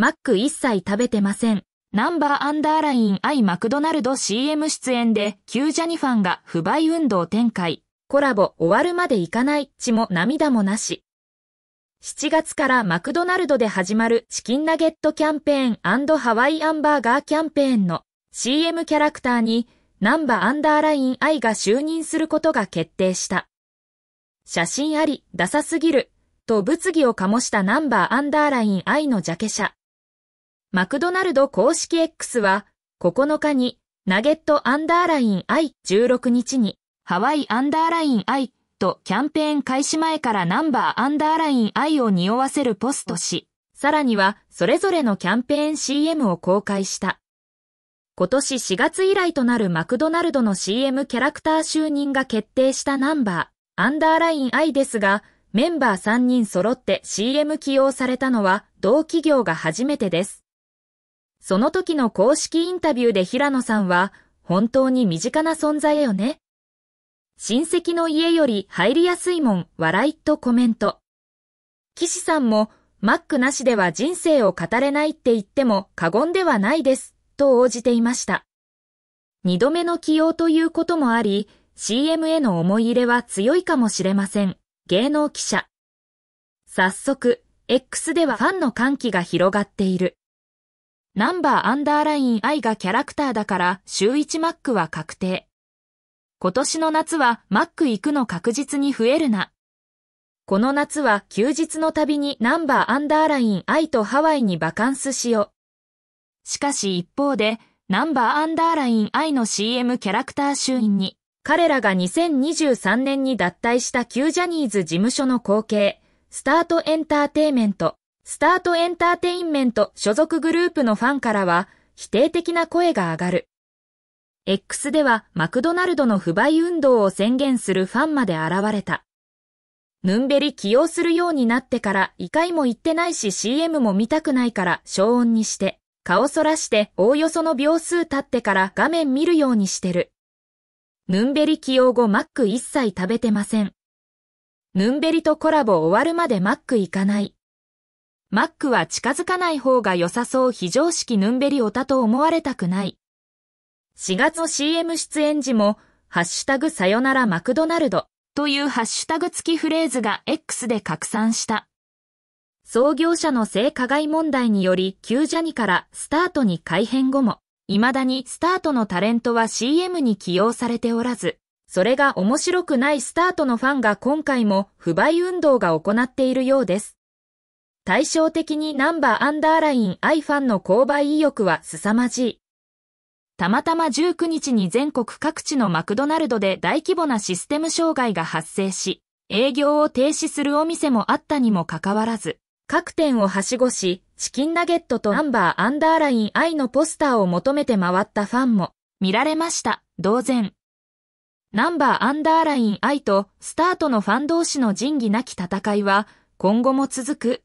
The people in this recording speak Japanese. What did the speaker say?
マック一切食べてません。ナンバーアンダーライン I マクドナルド CM 出演で、旧ジャニファンが不買運動展開。コラボ終わるまでいかない血も涙もなし。7月からマクドナルドで始まるチキンナゲットキャンペーンハワイアンバーガーキャンペーンの CM キャラクターにナンバーアンダーラインイが就任することが決定した。写真あり、ダサすぎる、と物議を醸したナンバーアンダーラインイのジャケ写。マクドナルド公式 X は、9日に、ナゲットアンダーライン I16 日に、ハワイアンダーライン I とキャンペーン開始前からナンバーアンダーライン I を匂わせるポストし、さらには、それぞれのキャンペーン CM を公開した。今年4月以来となるマクドナルドの CM キャラクター就任が決定したナンバー、アンダーライン I ですが、メンバー3人揃って CM 起用されたのは同企業が初めてです。その時の公式インタビューで平野さんは、本当に身近な存在よね。親戚の家より入りやすいもん、笑いとコメント。岸さんも、マックなしでは人生を語れないって言っても過言ではないです、と応じていました。二度目の起用ということもあり、CM への思い入れは強いかもしれません。芸能記者。早速、X ではファンの歓喜が広がっている。ナンバーアンダーライン I がキャラクターだから週1マックは確定。今年の夏はマック行くの確実に増えるな。この夏は休日の旅にナンバーアンダーライン I とハワイにバカンスしよう。しかし一方で、ナンバーアンダーライン I の CM キャラクター集員に、彼らが2023年に脱退した旧ジャニーズ事務所の後継、スタートエンターテイメント、スタートエンターテインメント所属グループのファンからは否定的な声が上がる。X ではマクドナルドの不買運動を宣言するファンまで現れた。ヌンベリ起用するようになってから異界も言ってないし CM も見たくないから消音にして、顔そらしておおよその秒数経ってから画面見るようにしてる。ヌンベリ起用後マック一切食べてません。ヌンベリとコラボ終わるまでマック行かない。マックは近づかない方が良さそう非常識ヌンベリオタと思われたくない。4月の CM 出演時も、ハッシュタグさよならマクドナルドというハッシュタグ付きフレーズが X で拡散した。創業者の性加害問題により、旧ジャニからスタートに改変後も、未だにスタートのタレントは CM に起用されておらず、それが面白くないスタートのファンが今回も不買運動が行っているようです。対照的にナンバーアンダーラインアイファンの購買意欲は凄まじい。たまたま19日に全国各地のマクドナルドで大規模なシステム障害が発生し、営業を停止するお店もあったにもかかわらず、各店をはしごし、チキンナゲットとナンバーアンダーラインアイのポスターを求めて回ったファンも見られました、同然。ナンバーアンダーラインアイとスタートのファン同士の仁義なき戦いは今後も続く。